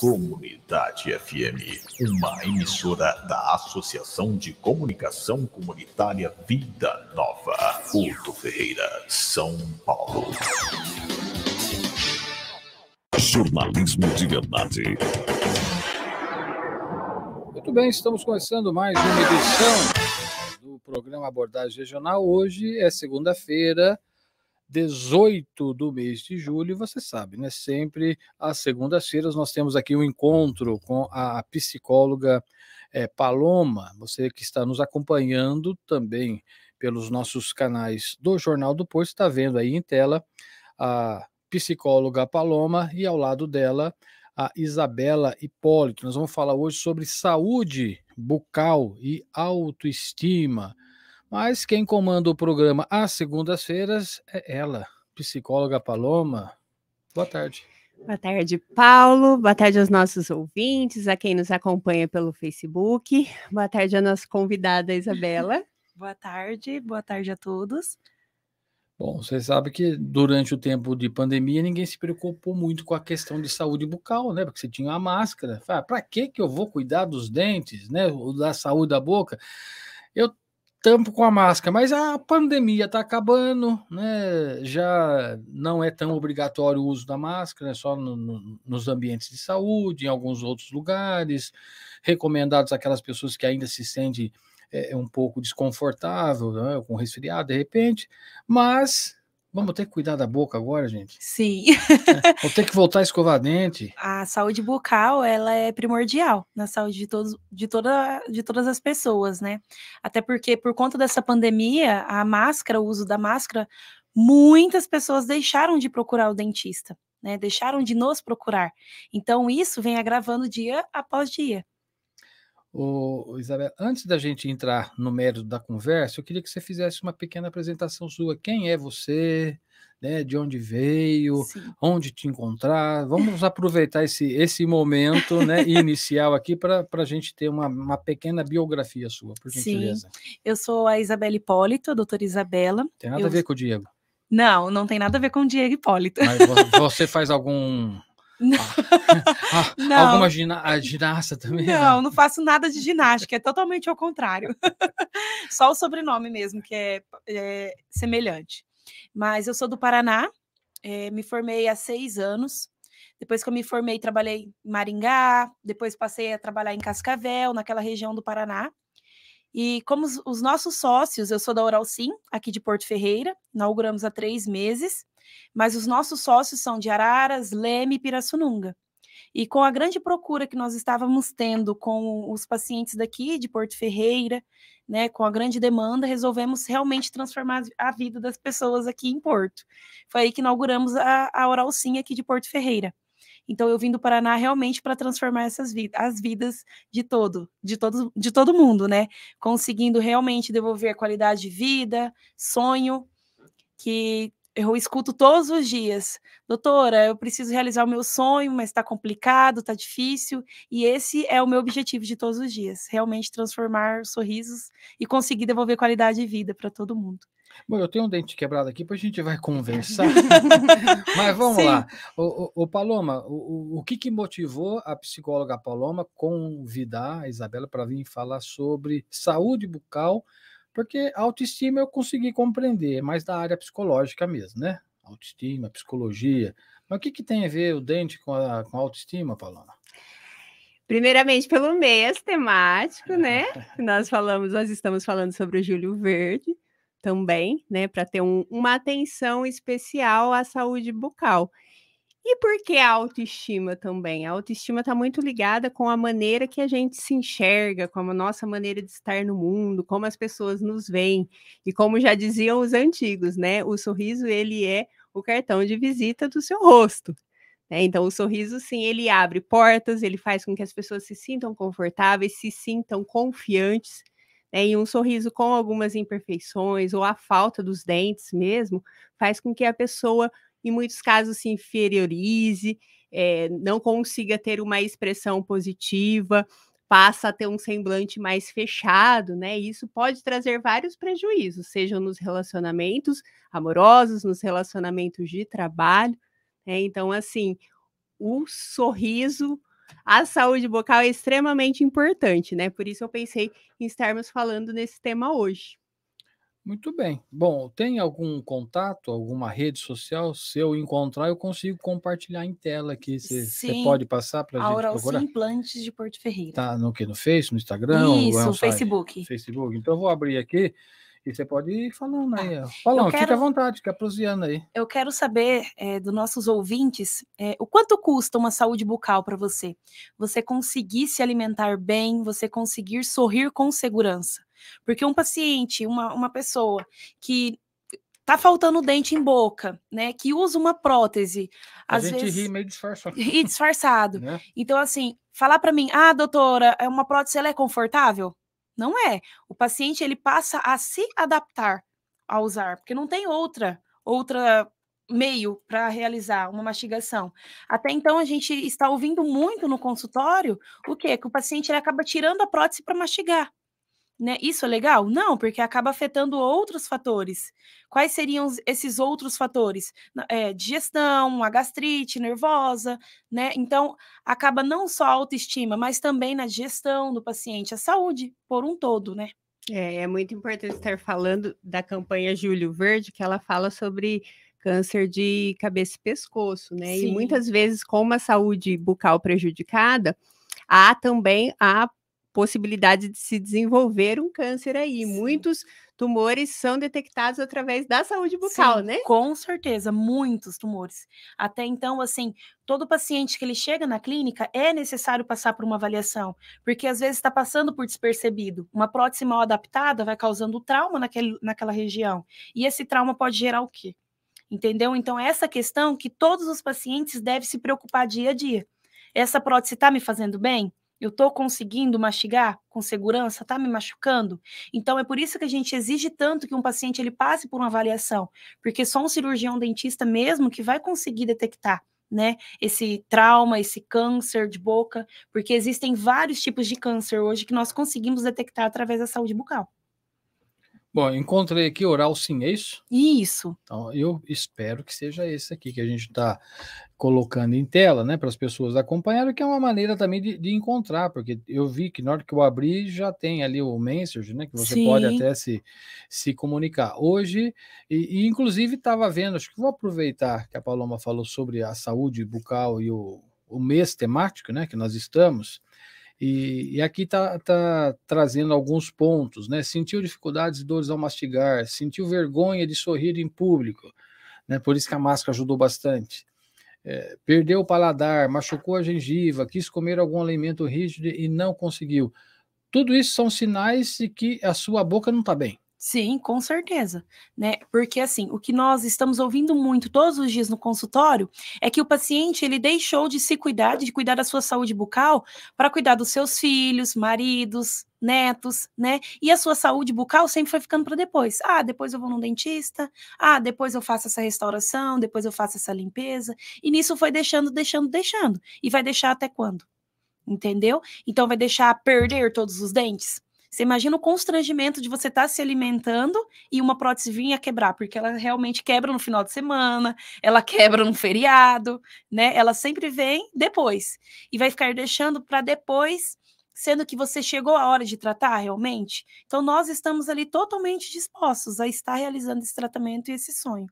Comunidade FM, uma emissora da Associação de Comunicação Comunitária Vida Nova, Porto Ferreira, São Paulo. Jornalismo de verdade. Muito bem, estamos começando mais uma edição do programa Abordagem Regional. Hoje é segunda-feira. 18 do mês de julho, você sabe, né? Sempre às segundas-feiras nós temos aqui um encontro com a psicóloga é, Paloma. Você que está nos acompanhando também pelos nossos canais do Jornal do Porto, está vendo aí em tela a psicóloga Paloma e ao lado dela a Isabela Hipólito. Nós vamos falar hoje sobre saúde bucal e autoestima mas quem comanda o programa às segundas-feiras é ela, psicóloga Paloma. Boa tarde. Boa tarde, Paulo. Boa tarde aos nossos ouvintes, a quem nos acompanha pelo Facebook. Boa tarde à nossa convidada Isabela. boa tarde, boa tarde a todos. Bom, você sabe que durante o tempo de pandemia ninguém se preocupou muito com a questão de saúde bucal, né? Porque você tinha a máscara. Para que que eu vou cuidar dos dentes, né? Da saúde da boca? Eu tampo com a máscara, mas a pandemia está acabando, né? Já não é tão obrigatório o uso da máscara, só no, no, nos ambientes de saúde, em alguns outros lugares, recomendados aquelas pessoas que ainda se sentem é, um pouco desconfortável né? com resfriado de repente, mas Vamos ter que cuidar da boca agora, gente? Sim. É, vou ter que voltar a escovar dente. A saúde bucal, ela é primordial na saúde de, todos, de, toda, de todas as pessoas, né? Até porque, por conta dessa pandemia, a máscara, o uso da máscara, muitas pessoas deixaram de procurar o dentista, né? Deixaram de nos procurar. Então, isso vem agravando dia após dia. Ô, Isabel, antes da gente entrar no mérito da conversa, eu queria que você fizesse uma pequena apresentação sua. Quem é você? Né, de onde veio, Sim. onde te encontrar. Vamos aproveitar esse, esse momento né, inicial aqui para a gente ter uma, uma pequena biografia sua, por gentileza. Sim. Eu sou a Isabela Hipólito, a doutora Isabela. Tem nada eu... a ver com o Diego. Não, não tem nada a ver com o Diego Hipólito. Mas você faz algum ah. ah, não. Alguma gina, também? Não, não, não faço nada de ginástica, é totalmente ao contrário. Só o sobrenome mesmo, que é, é semelhante. Mas eu sou do Paraná, é, me formei há seis anos. Depois que eu me formei, trabalhei em Maringá, depois passei a trabalhar em Cascavel, naquela região do Paraná. E como os, os nossos sócios, eu sou da Oral Sim, aqui de Porto Ferreira, inauguramos há três meses mas os nossos sócios são de Araras, Leme e Pirassununga. E com a grande procura que nós estávamos tendo com os pacientes daqui de Porto Ferreira, né, com a grande demanda, resolvemos realmente transformar a vida das pessoas aqui em Porto. Foi aí que inauguramos a, a Oralcinha aqui de Porto Ferreira. Então eu vim do Paraná realmente para transformar essas vidas, as vidas de todo, de todo, de todo mundo, né? Conseguindo realmente devolver a qualidade de vida, sonho que eu escuto todos os dias, doutora, eu preciso realizar o meu sonho, mas está complicado, está difícil, e esse é o meu objetivo de todos os dias, realmente transformar sorrisos e conseguir devolver qualidade de vida para todo mundo. Bom, eu tenho um dente quebrado aqui, depois a gente vai conversar. Mas vamos Sim. lá. O, o, o Paloma, o, o que, que motivou a psicóloga Paloma convidar a Isabela para vir falar sobre saúde bucal porque autoestima eu consegui compreender, é mais da área psicológica mesmo, né? Autoestima, psicologia. Mas o que, que tem a ver o dente com a, com autoestima, Paloma? Primeiramente pelo mês temático, né? nós falamos, nós estamos falando sobre o Júlio Verde também, né? Para ter um, uma atenção especial à saúde bucal. E por que a autoestima também? A autoestima está muito ligada com a maneira que a gente se enxerga, com a nossa maneira de estar no mundo, como as pessoas nos veem. E como já diziam os antigos, né? O sorriso ele é o cartão de visita do seu rosto. Né? Então, o sorriso, sim, ele abre portas, ele faz com que as pessoas se sintam confortáveis, se sintam confiantes. Né? E um sorriso com algumas imperfeições ou a falta dos dentes mesmo faz com que a pessoa em muitos casos se inferiorize, é, não consiga ter uma expressão positiva, passa a ter um semblante mais fechado, né? isso pode trazer vários prejuízos, sejam nos relacionamentos amorosos, nos relacionamentos de trabalho, né? Então, assim, o sorriso, a saúde bucal é extremamente importante, né? Por isso eu pensei em estarmos falando nesse tema hoje. Muito bem. Bom, tem algum contato, alguma rede social? Se eu encontrar, eu consigo compartilhar em tela aqui. Você pode passar para a gente Aura procurar? Implantes de Porto Ferreira. Tá no que? No Face, no Instagram? É Isso, no Facebook. Facebook. Então, eu vou abrir aqui e você pode ir falando tá. aí. Tá. Falando, quero... fica à vontade, fica prosseando aí. Eu quero saber é, dos nossos ouvintes é, o quanto custa uma saúde bucal para você? Você conseguir se alimentar bem, você conseguir sorrir com segurança. Porque um paciente, uma, uma pessoa que tá faltando dente em boca, né? Que usa uma prótese. A às gente vezes, ri meio disfarçado. Ri disfarçado. Né? Então, assim, falar para mim, ah, doutora, é uma prótese, ela é confortável? Não é. O paciente, ele passa a se adaptar a usar, porque não tem outra, outra meio para realizar uma mastigação. Até então a gente está ouvindo muito no consultório o quê? Que o paciente ele acaba tirando a prótese para mastigar né? Isso é legal? Não, porque acaba afetando outros fatores. Quais seriam esses outros fatores? É, digestão, a gastrite nervosa, né? Então, acaba não só a autoestima, mas também na digestão do paciente, a saúde por um todo, né? É, é muito importante estar falando da campanha Júlio Verde, que ela fala sobre câncer de cabeça e pescoço, né? Sim. E muitas vezes com uma saúde bucal prejudicada, há também a possibilidade de se desenvolver um câncer aí. Sim. Muitos tumores são detectados através da saúde bucal, Sim, né? Com certeza, muitos tumores. Até então, assim, todo paciente que ele chega na clínica é necessário passar por uma avaliação, porque às vezes está passando por despercebido. Uma prótese mal adaptada vai causando trauma naquele, naquela região. E esse trauma pode gerar o quê? Entendeu? Então, essa questão que todos os pacientes devem se preocupar dia a dia. Essa prótese está me fazendo bem? Eu estou conseguindo mastigar com segurança? Está me machucando? Então, é por isso que a gente exige tanto que um paciente ele passe por uma avaliação, porque só um cirurgião dentista mesmo que vai conseguir detectar né, esse trauma, esse câncer de boca, porque existem vários tipos de câncer hoje que nós conseguimos detectar através da saúde bucal. Bom, encontrei aqui oral sim, é isso? Isso. Então, eu espero que seja esse aqui que a gente está colocando em tela, né, para as pessoas acompanharem, que é uma maneira também de, de, encontrar, porque eu vi que na hora que eu abri já tem ali o message, né, que você sim. pode até se, se comunicar. Hoje, e, e inclusive estava vendo, acho que vou aproveitar que a Paloma falou sobre a saúde bucal e o, o mês temático, né, que nós estamos. E, e aqui está tá trazendo alguns pontos, né? Sentiu dificuldades e dores ao mastigar, sentiu vergonha de sorrir em público, né? Por isso que a máscara ajudou bastante. É, perdeu o paladar, machucou a gengiva, quis comer algum alimento rígido e não conseguiu. Tudo isso são sinais de que a sua boca não está bem. Sim, com certeza, né? Porque assim, o que nós estamos ouvindo muito todos os dias no consultório é que o paciente ele deixou de se cuidar, de cuidar da sua saúde bucal para cuidar dos seus filhos, maridos, netos, né? E a sua saúde bucal sempre foi ficando para depois. Ah, depois eu vou no dentista. Ah, depois eu faço essa restauração, depois eu faço essa limpeza. E nisso foi deixando, deixando, deixando. E vai deixar até quando? Entendeu? Então vai deixar perder todos os dentes? Você imagina o constrangimento de você estar tá se alimentando e uma prótese vir a quebrar, porque ela realmente quebra no final de semana, ela quebra no feriado, né? Ela sempre vem depois e vai ficar deixando para depois, sendo que você chegou a hora de tratar realmente. Então nós estamos ali totalmente dispostos a estar realizando esse tratamento e esse sonho.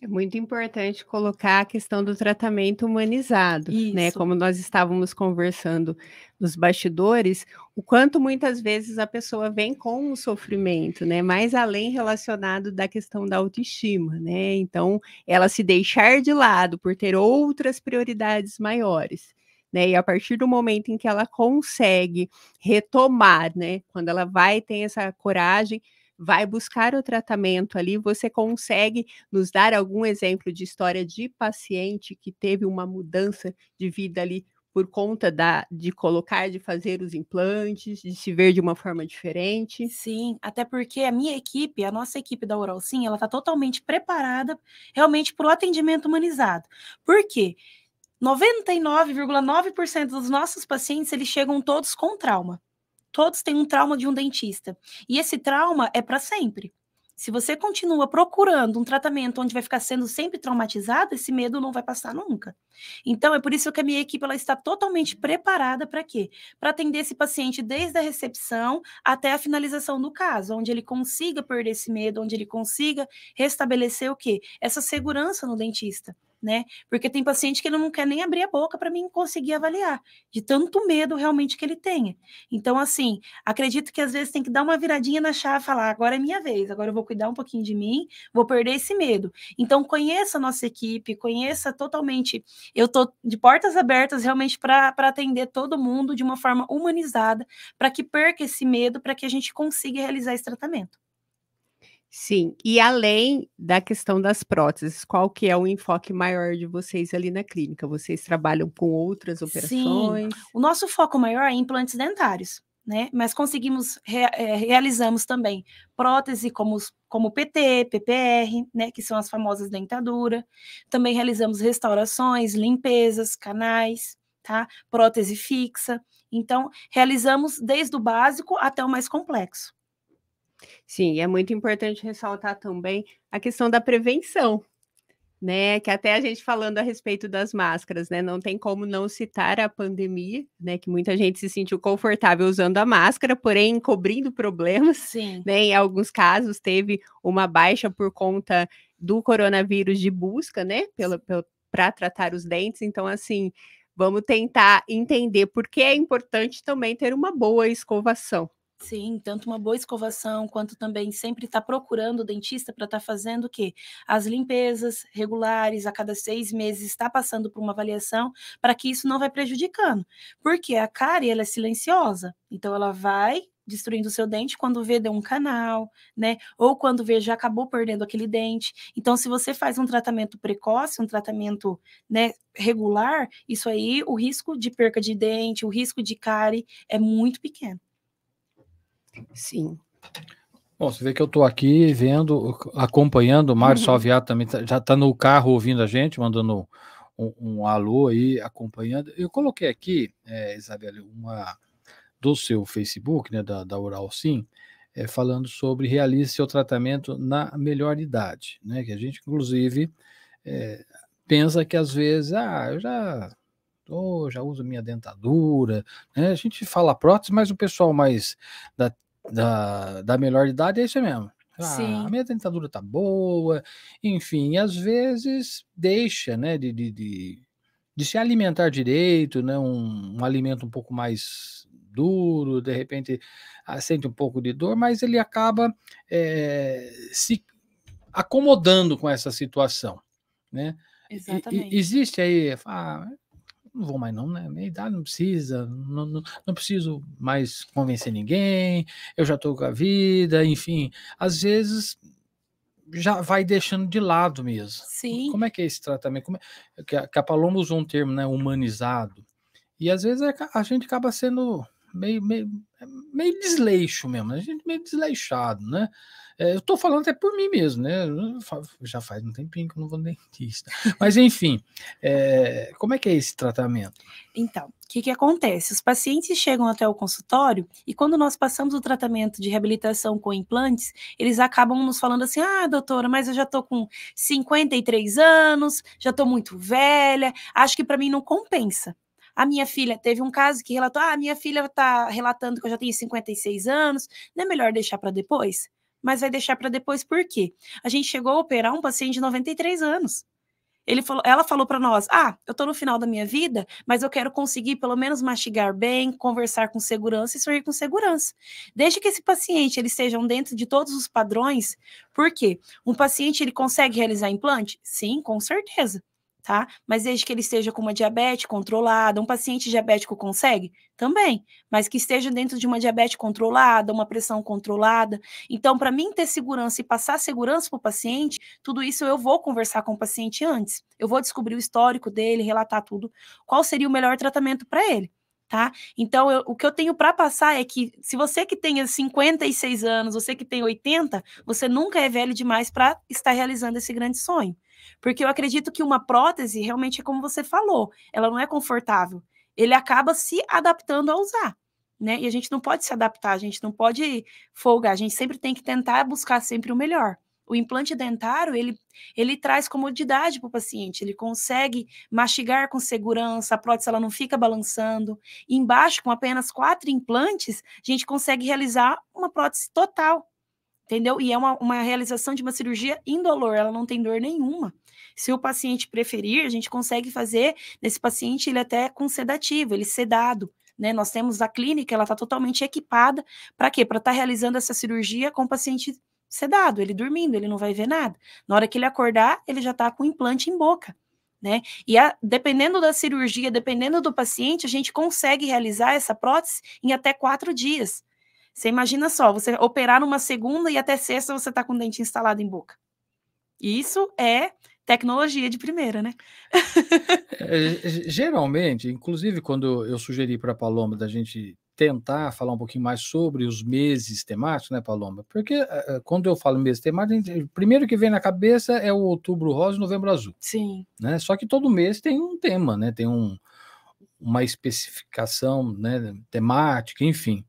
É muito importante colocar a questão do tratamento humanizado, né? Isso. né? Como nós estávamos conversando nos bastidores, o quanto muitas vezes a pessoa vem com o sofrimento, né? Mais além relacionado da questão da autoestima, né? Então, ela se deixar de lado por ter outras prioridades maiores. Né, e a partir do momento em que ela consegue retomar, né, quando ela vai tem essa coragem vai buscar o tratamento ali. Você consegue nos dar algum exemplo de história de paciente que teve uma mudança de vida ali por conta da, de colocar, de fazer os implantes, de se ver de uma forma diferente. Sim, até porque a minha equipe, a nossa equipe da Oral Sim, ela está totalmente preparada realmente para o atendimento humanizado. Por quê? 99,9% dos nossos pacientes, eles chegam todos com trauma todos têm um trauma de um dentista. E esse trauma é para sempre. Se você continua procurando um tratamento onde vai ficar sendo sempre traumatizado, esse medo não vai passar nunca. Então, é por isso que a minha equipe ela está totalmente preparada para quê? Para atender esse paciente desde a recepção até a finalização do caso, onde ele consiga perder esse medo, onde ele consiga restabelecer o quê? Essa segurança no dentista né? Porque tem paciente que ele não quer nem abrir a boca para mim conseguir avaliar, de tanto medo realmente que ele tenha. Então, assim, acredito que às vezes tem que dar uma viradinha na chave e falar: agora é minha vez, agora eu vou cuidar um pouquinho de mim, vou perder esse medo. Então, conheça a nossa equipe, conheça totalmente. Eu estou de portas abertas realmente para atender todo mundo de uma forma humanizada, para que perca esse medo, para que a gente consiga realizar esse tratamento. Sim, e além da questão das próteses, qual que é o enfoque maior de vocês ali na clínica? Vocês trabalham com outras operações? Sim, o nosso foco maior é implantes dentários, né? Mas conseguimos, eh, realizamos também prótese como, como PT, PPR, né? Que são as famosas dentadura. Também realizamos restaurações, limpezas, canais, tá? Prótese fixa. Então, realizamos desde o básico até o mais complexo. Sim, é muito importante ressaltar também a questão da prevenção, né? Que até a gente falando a respeito das máscaras, né? Não tem como não citar a pandemia, né? Que muita gente se sentiu confortável usando a máscara, porém encobrindo problemas. Sim. Né? Em alguns casos teve uma baixa por conta do coronavírus de busca, né? Pela, para tratar os dentes. Então, assim, vamos tentar entender por que é importante também ter uma boa escovação, Sim, tanto uma boa escovação, quanto também sempre estar tá procurando o dentista para estar tá fazendo o quê? As limpezas regulares, a cada seis meses, está passando por uma avaliação para que isso não vai prejudicando. Porque a cárie, ela é silenciosa, então ela vai destruindo o seu dente quando vê deu um canal, né? Ou quando vê já acabou perdendo aquele dente. Então, se você faz um tratamento precoce, um tratamento né, regular, isso aí, o risco de perca de dente, o risco de cárie é muito pequeno. Sim. Bom, você vê que eu estou aqui vendo, acompanhando, o Mário uhum. Salviato também tá, já está no carro ouvindo a gente, mandando um, um alô aí, acompanhando. Eu coloquei aqui, é, Isabela, uma do seu Facebook, né, da, da Oral Sim, é, falando sobre realize seu tratamento na melhor idade, né? Que a gente, inclusive, é, pensa que às vezes, ah, eu já tô, já uso minha dentadura, né? A gente fala prótese, mas o pessoal mais da da, da melhor idade, é isso mesmo. Ah, a minha dentadura tá boa, enfim, às vezes deixa, né, de, de, de, de se alimentar direito, né, um, um, alimento um pouco mais duro, de repente ah, sente um pouco de dor, mas ele acaba é, se acomodando com essa situação, né? Exatamente. E, existe aí, ah, não vou mais não, né? Minha idade não precisa, não, não, não preciso mais convencer ninguém, eu já estou com a vida, enfim. Às vezes já vai deixando de lado mesmo. Sim. Como é que é esse tratamento? Como é... que, a, que a Paloma usou um termo, né? Humanizado. E às vezes é, a gente acaba sendo meio, meio, meio desleixo mesmo, né? a gente meio desleixado, né? É, eu estou falando até por mim mesmo, né? Já faz um tempinho que eu não vou no dentista. Mas, enfim, é, como é que é esse tratamento? Então, o que, que, acontece? Os pacientes chegam até o consultório e quando nós passamos o tratamento de reabilitação com implantes, eles acabam nos falando assim: ah, doutora, mas eu já tô com 53 anos, já tô muito velha, acho que para mim não compensa. A minha filha teve um caso que relatou: ah, minha filha está relatando que eu já tenho 56 anos, não é melhor deixar para depois? mas vai deixar para depois por quê? A gente chegou a operar um paciente de 93 anos. Ele falou, ela falou para nós: "Ah, eu estou no final da minha vida, mas eu quero conseguir pelo menos mastigar bem, conversar com segurança e sorrir com segurança. Desde que esse paciente eles estejam dentro de todos os padrões, por quê? Um paciente ele consegue realizar implante? Sim, com certeza tá? Mas desde que ele esteja com uma diabetes controlada, um paciente diabético consegue? Também, mas que esteja dentro de uma diabetes controlada, uma pressão controlada. Então, para mim ter segurança e passar segurança para o paciente, tudo isso eu vou conversar com o paciente antes. Eu vou descobrir o histórico dele, relatar tudo, qual seria o melhor tratamento para ele. Tá? Então, eu, o que eu tenho para passar é que se você que tem 56 anos, você que tem 80, você nunca é velho demais para estar realizando esse grande sonho. Porque eu acredito que uma prótese realmente é como você falou, ela não é confortável. Ele acaba se adaptando a usar. Né? E a gente não pode se adaptar, a gente não pode folgar, a gente sempre tem que tentar buscar sempre o melhor. O implante dentário, ele, ele traz comodidade para o paciente, ele consegue mastigar com segurança, a prótese ela não fica balançando. E embaixo, com apenas quatro implantes, a gente consegue realizar uma prótese total, entendeu? E é uma, uma realização de uma cirurgia indolor, ela não tem dor nenhuma. Se o paciente preferir, a gente consegue fazer nesse paciente ele até com sedativo, ele sedado. Né, nós temos a clínica, ela está totalmente equipada para quê? Para estar tá realizando essa cirurgia com o paciente sedado, ele dormindo, ele não vai ver nada. Na hora que ele acordar, ele já está com o implante em boca. Né? E a, dependendo da cirurgia, dependendo do paciente, a gente consegue realizar essa prótese em até quatro dias. Você imagina só, você operar numa segunda e até sexta você está com o dente instalado em boca. Isso é tecnologia de primeira, né? É, é, é, geralmente, inclusive quando eu sugeri para a Paloma da gente tentar falar um pouquinho mais sobre os meses temáticos, né, Paloma? Porque eh, eh, quando eu falo meses temáticos, o primeiro que vem na cabeça é o outubro rosa e novembro azul. Sim. Né? Só que todo mês tem um tema, né? Tem um, uma especificação né, temática, enfim.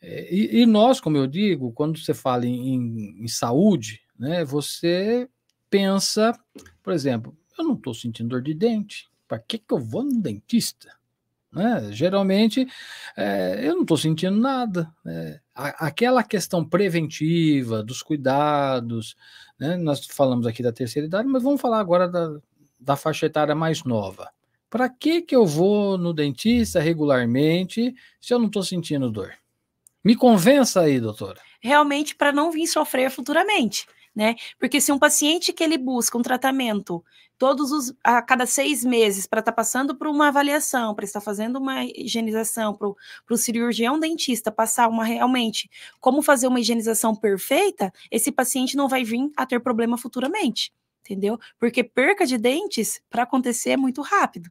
É, e, e, nós, como eu digo, quando você fala em, em saúde, né, você pensa, por exemplo, eu não estou sentindo dor de dente, para que, que eu vou no dentista? Né? Geralmente é, eu não estou sentindo nada. Né? Aquela questão preventiva, dos cuidados, né? nós falamos aqui da terceira idade, mas vamos falar agora da, da faixa etária mais nova. Para que, que eu vou no dentista regularmente se eu não estou sentindo dor? Me convença aí, doutora. Realmente para não vir sofrer futuramente. Né? Porque se um paciente que ele busca um tratamento todos os, a cada seis meses para estar tá passando por uma avaliação, para estar fazendo uma higienização, para o cirurgião dentista passar uma realmente como fazer uma higienização perfeita, esse paciente não vai vir a ter problema futuramente, entendeu? Porque perca de dentes para acontecer é muito rápido.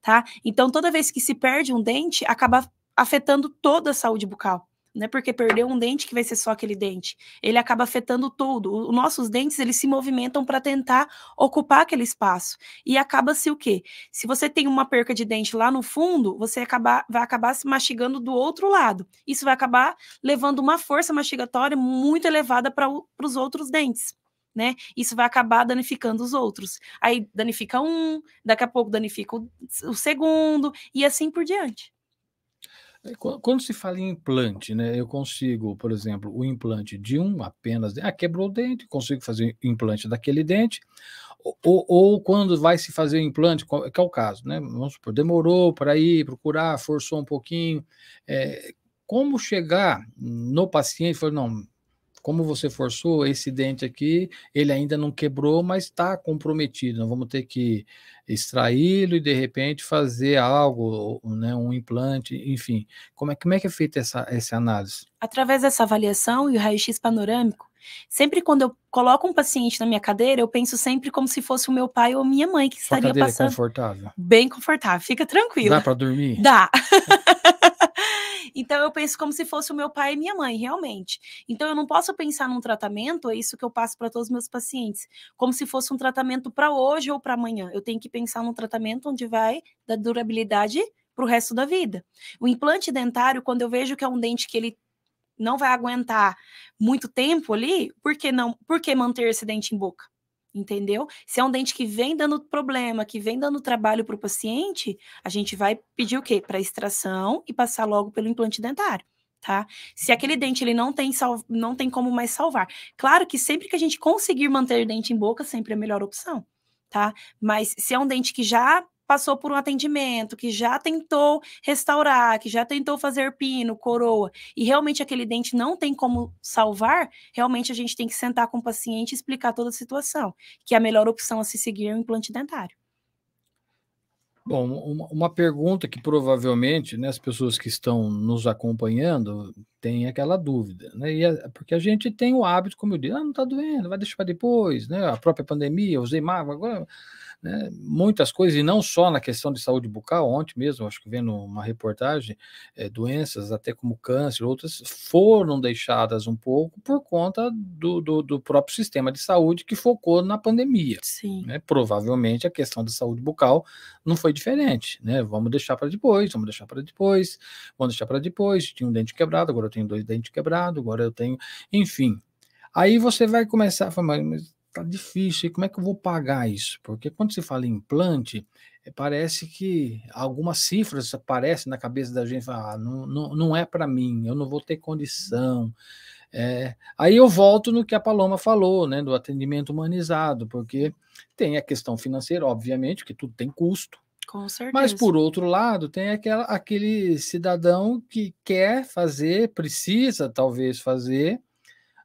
Tá? Então, toda vez que se perde um dente, acaba afetando toda a saúde bucal né porque perdeu um dente que vai ser só aquele dente. Ele acaba afetando todo Os nossos dentes, eles se movimentam para tentar ocupar aquele espaço. E acaba-se o quê? Se você tem uma perca de dente lá no fundo, você acabar, vai acabar se mastigando do outro lado. Isso vai acabar levando uma força mastigatória muito elevada para os outros dentes. Né? Isso vai acabar danificando os outros. Aí danifica um, daqui a pouco danifica o, o segundo, e assim por diante. É, quando se fala em implante, né, eu consigo, por exemplo, o implante de um apenas, ah, quebrou o dente, consigo fazer implante daquele dente, ou, ou quando vai se fazer o implante, que é o caso, né, vamos supor, demorou para ir procurar, forçou um pouquinho, é, como chegar no paciente e falar, não, como você forçou esse dente aqui, ele ainda não quebrou, mas está comprometido. Nós vamos ter que extraí-lo e de repente fazer algo, né, um implante, enfim. Como é, como é que é feita essa, essa análise? Através dessa avaliação e o raio-x panorâmico, sempre quando eu coloco um paciente na minha cadeira, eu penso sempre como se fosse o meu pai ou minha mãe que Sua estaria cadeira é passando. É confortável. Bem confortável, fica tranquilo. Dá para dormir? Dá. Então eu penso como se fosse o meu pai e minha mãe, realmente. Então eu não posso pensar num tratamento, é isso que eu passo para todos os meus pacientes, como se fosse um tratamento para hoje ou para amanhã. Eu tenho que pensar num tratamento onde vai da durabilidade para o resto da vida. O implante dentário, quando eu vejo que é um dente que ele não vai aguentar muito tempo ali, por que não? Por que manter esse dente em boca? entendeu? Se é um dente que vem dando problema, que vem dando trabalho para o paciente, a gente vai pedir o quê? Para extração e passar logo pelo implante dentário. Tá? Se aquele dente ele não tem, sal... não tem como mais salvar. Claro que sempre que a gente conseguir manter dente em boca, sempre é a melhor opção, tá? Mas se é um dente que já passou por um atendimento, que já tentou restaurar, que já tentou fazer pino, coroa, e realmente aquele dente não tem como salvar, realmente a gente tem que sentar com o paciente e explicar toda a situação, que é a melhor opção a se seguir é o implante dentário. Bom, uma, uma pergunta que provavelmente né, as pessoas que estão nos acompanhando têm aquela dúvida, né? A, é, porque a gente tem o hábito, como eu disse, ah, não está doendo, vai deixar para depois, né? A própria pandemia, usei mágoa, agora né, muitas coisas, e não só na questão de saúde bucal, ontem mesmo, acho que vendo uma reportagem, é, doenças até como câncer, outras, foram deixadas um pouco por conta do, do, do próprio sistema de saúde que focou na pandemia. Sim. Né? Provavelmente a questão da saúde bucal não foi diferente, né? Vamos deixar para depois, vamos deixar para depois, vamos deixar para depois. Tinha um dente quebrado, agora eu tenho dois dentes quebrados, agora eu tenho, enfim. Aí você vai começar a falar, mas tá difícil, como é que eu vou pagar isso? Porque quando se fala em implante, eh, parece que algumas cifras aparecem na cabeça da gente, ah, não, não, não é para mim, eu não vou ter condição. É, aí eu volto no que a Paloma falou, né, do atendimento humanizado, porque tem a questão financeira, obviamente, que tudo tem custo. Com certeza. Mas, por outro lado, tem aquela, aquele cidadão que quer fazer, precisa talvez fazer,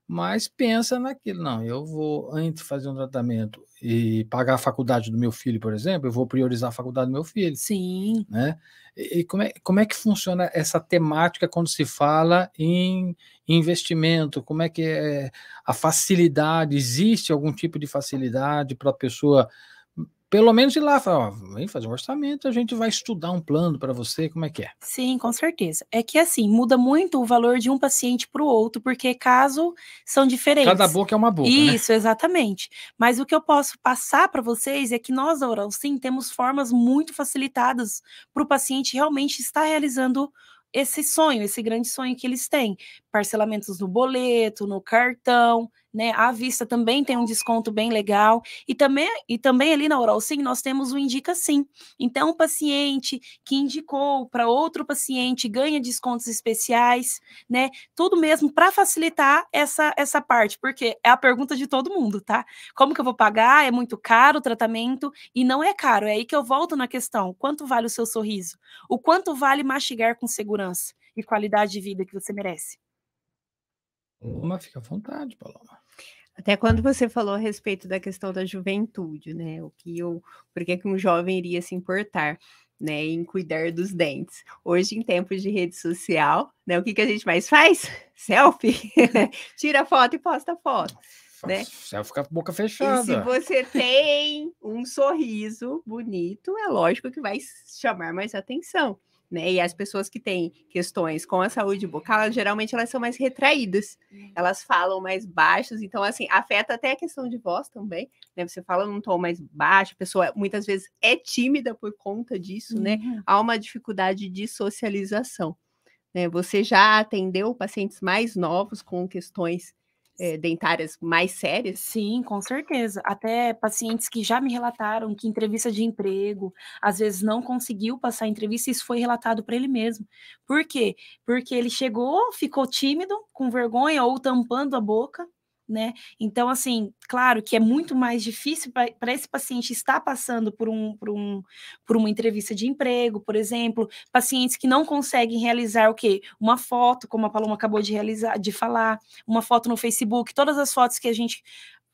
mas pensa naquilo. Não, eu vou, antes fazer um tratamento e pagar a faculdade do meu filho, por exemplo, eu vou priorizar a faculdade do meu filho. Sim. Né? E, como, é, como é que funciona essa temática quando se fala em investimento? Como é que é a facilidade? Existe algum tipo de facilidade para a pessoa pelo menos ir lá falar, ó, vem fazer um orçamento, a gente vai estudar um plano para você, como é que é? Sim, com certeza. É que assim, muda muito o valor de um paciente para o outro, porque caso são diferentes. Cada boca é uma boca. Né? Isso, né? exatamente. Mas o que eu posso passar para vocês é que nós da Oral Sim temos formas muito facilitadas para o paciente realmente estar realizando esse sonho, esse grande sonho que eles têm. Parcelamentos no boleto, no cartão, né? A Vista também tem um desconto bem legal e também e também ali na Oral Sim nós temos o indica sim. Então o paciente que indicou para outro paciente ganha descontos especiais, né? Tudo mesmo para facilitar essa essa parte, porque é a pergunta de todo mundo, tá? Como que eu vou pagar? É muito caro o tratamento e não é caro. É aí que eu volto na questão, quanto vale o seu sorriso? O quanto vale mastigar com segurança e qualidade de vida que você merece? Paloma, fica à vontade, Paloma. Até quando você falou a respeito da questão da juventude, né? O que eu, por que um jovem iria se importar, né, em cuidar dos dentes? Hoje, em tempos de rede social, né, o que, que a gente mais faz? Selfie. Tira foto e posta foto. Né? Você fica com a boca fechada. E se você tem um sorriso bonito, é lógico que vai chamar mais atenção né? E as pessoas que têm questões com a saúde bucal, elas, geralmente elas são mais retraídas, uhum. elas falam mais baixos, então assim, afeta até a questão de voz também, né? Você fala num tom mais baixo, a pessoa muitas vezes é tímida por conta disso, né, uhum. né? Há uma dificuldade de socialização. Né? Você já atendeu pacientes mais novos com questões é, dentárias mais sérias? Sim, com certeza. Até pacientes que já me relataram que entrevista de emprego, às vezes não conseguiu passar a entrevista, isso foi relatado para ele mesmo. Por quê? Porque ele chegou, ficou tímido, com vergonha ou tampando a boca, né? Então, assim, claro que é muito mais difícil para esse paciente estar passando por, um, por, um, por uma entrevista de emprego, por exemplo, pacientes que não conseguem realizar o quê? Uma foto, como a Paloma acabou de realizar, de falar, uma foto no Facebook, todas as fotos que a gente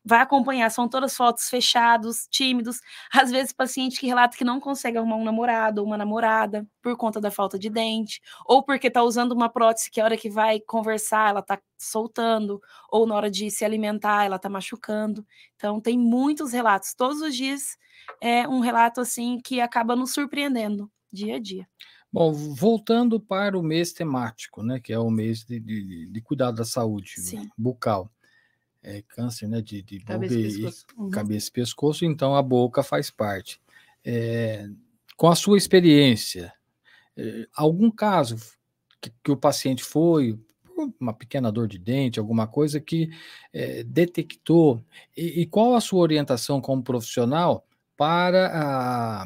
vai acompanhar, são todas fotos fechados, tímidos, às vezes paciente que relata que não consegue arrumar um namorado ou uma namorada por conta da falta de dente, ou porque tá usando uma prótese que a hora que vai conversar ela tá soltando, ou na hora de se alimentar ela tá machucando. Então tem muitos relatos, todos os dias é um relato assim que acaba nos surpreendendo dia a dia. Bom, voltando para o mês temático, né, que é o mês de, de, de cuidado da saúde Sim. bucal é, câncer né, de, de cabeça, e pescoço. Uhum. cabeça e pescoço, então a boca faz parte. É, com a sua experiência, é, algum caso que, que, o paciente foi, uma pequena dor de dente, alguma coisa que é, detectou, e, e, qual a sua orientação como profissional para a,